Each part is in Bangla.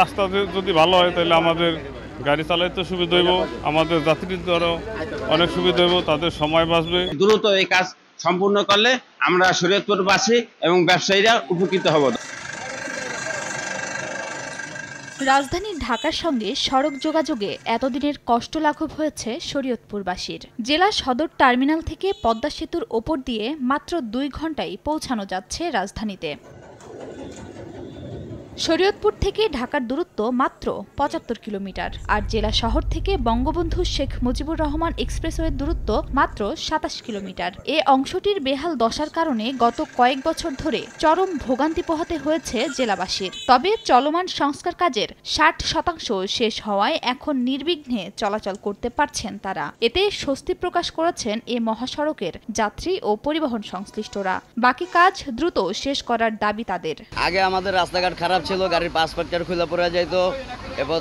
রাস্তা যদি ভালো হয় তাহলে আমাদের গাড়ি চালাইতে সুবিধা হইব আমাদের যাত্রীদেরও অনেক সুবিধা হইব তাদের সময় বাঁচবে দ্রুত এই কাজ সম্পূর্ণ করলে আমরা শরীয়তপুরবাসী এবং ব্যবসায়ীরা উপকৃত হব রাজধানী ঢাকার সঙ্গে সড়ক যোগাযোগে এতদিনের কষ্ট লাঘব হয়েছে শরীয়তপুরবাসীর জেলা সদর টার্মিনাল থেকে পদ্মা সেতুর ওপর দিয়ে মাত্র দুই ঘন্টায় পৌঁছানো যাচ্ছে রাজধানীতে শরীয়তপুর থেকে ঢাকার দূরত্ব মাত্র পঁচাত্তর কিলোমিটার আর জেলা শহর থেকে বঙ্গবন্ধু শেখ মুজিবুর রহমান এক্সপ্রেসওয়ের দূরত্ব মাত্র সাতাশ কিলোমিটার এ অংশটির বেহাল দশার কারণে গত কয়েক বছর ধরে চরম ভোগান্তি পোহাতে হয়েছে জেলাবাসীর তবে চলমান সংস্কার কাজের ষাট শতাংশ শেষ হওয়ায় এখন নির্বিঘ্নে চলাচল করতে পারছেন তারা এতে স্বস্তি প্রকাশ করেছেন এ মহাসড়কের যাত্রী ও পরিবহন সংশ্লিষ্টরা বাকি কাজ দ্রুত শেষ করার দাবি তাদের আগে আমাদের রাস্তাঘাট খারাপ ছিল গাড়ির পাঁচ পাকচার খোলা পড়ে যাইতো এরপর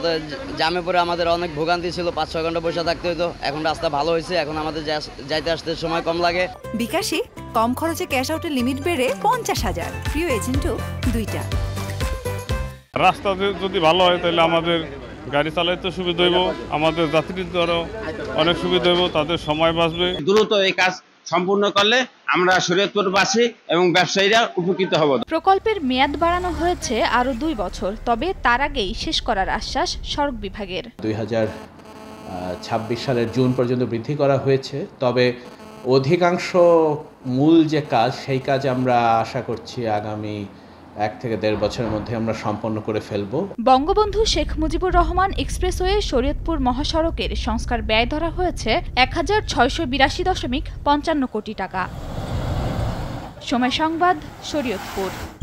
জামে পরে আমাদের অনেক ভোগান্তি ছিল পাঁচ ছয় ঘন্টা বসে থাকতে হতো এখন রাস্তা ভালো হয়েছে এখন আমাদের যাইতে আসতে সময় কম লাগে বিকাশে কম খরচে ক্যাশ আউটের লিমিট বেড়ে পঞ্চাশ হাজার প্রিয় এজেন্টও দুইটা রাস্তা যদি ভালো হয় তাহলে আমাদের গাড়ি চালাইতে সুবিধা হইব আমাদের যাত্রীর দ্বারা অনেক সুবিধা হইব তাদের সময় বাঁচবে দ্রুত এই কাজ সম্পূর্ণ করলে আমরা শরীয়তপুরবাসী এবং ব্যবসায়ীরা উপকৃত হব প্রকল্পের মেয়াদ বাড়ানো হয়েছে আরও দুই বছর তবে তার আগেই শেষ করার আশ্বাস সড়ক বিভাগের দুই ছাব্বিশ সালের জুন পর্যন্ত বৃদ্ধি করা হয়েছে তবে অধিকাংশ মূল যে কাজ সেই কাজ আমরা আশা করছি আগামী এক থেকে দেড় বছরের মধ্যে আমরা সম্পন্ন করে ফেলব বঙ্গবন্ধু শেখ মুজিবুর রহমান এক্সপ্রেসওয়ে শরীয়তপুর মহাসড়কের সংস্কার ব্যয় ধরা হয়েছে এক হাজার ছয়শো বিরাশি দশমিক পঞ্চান্ন কোটি টাকা সময় সংবাদ শরীয়তপুর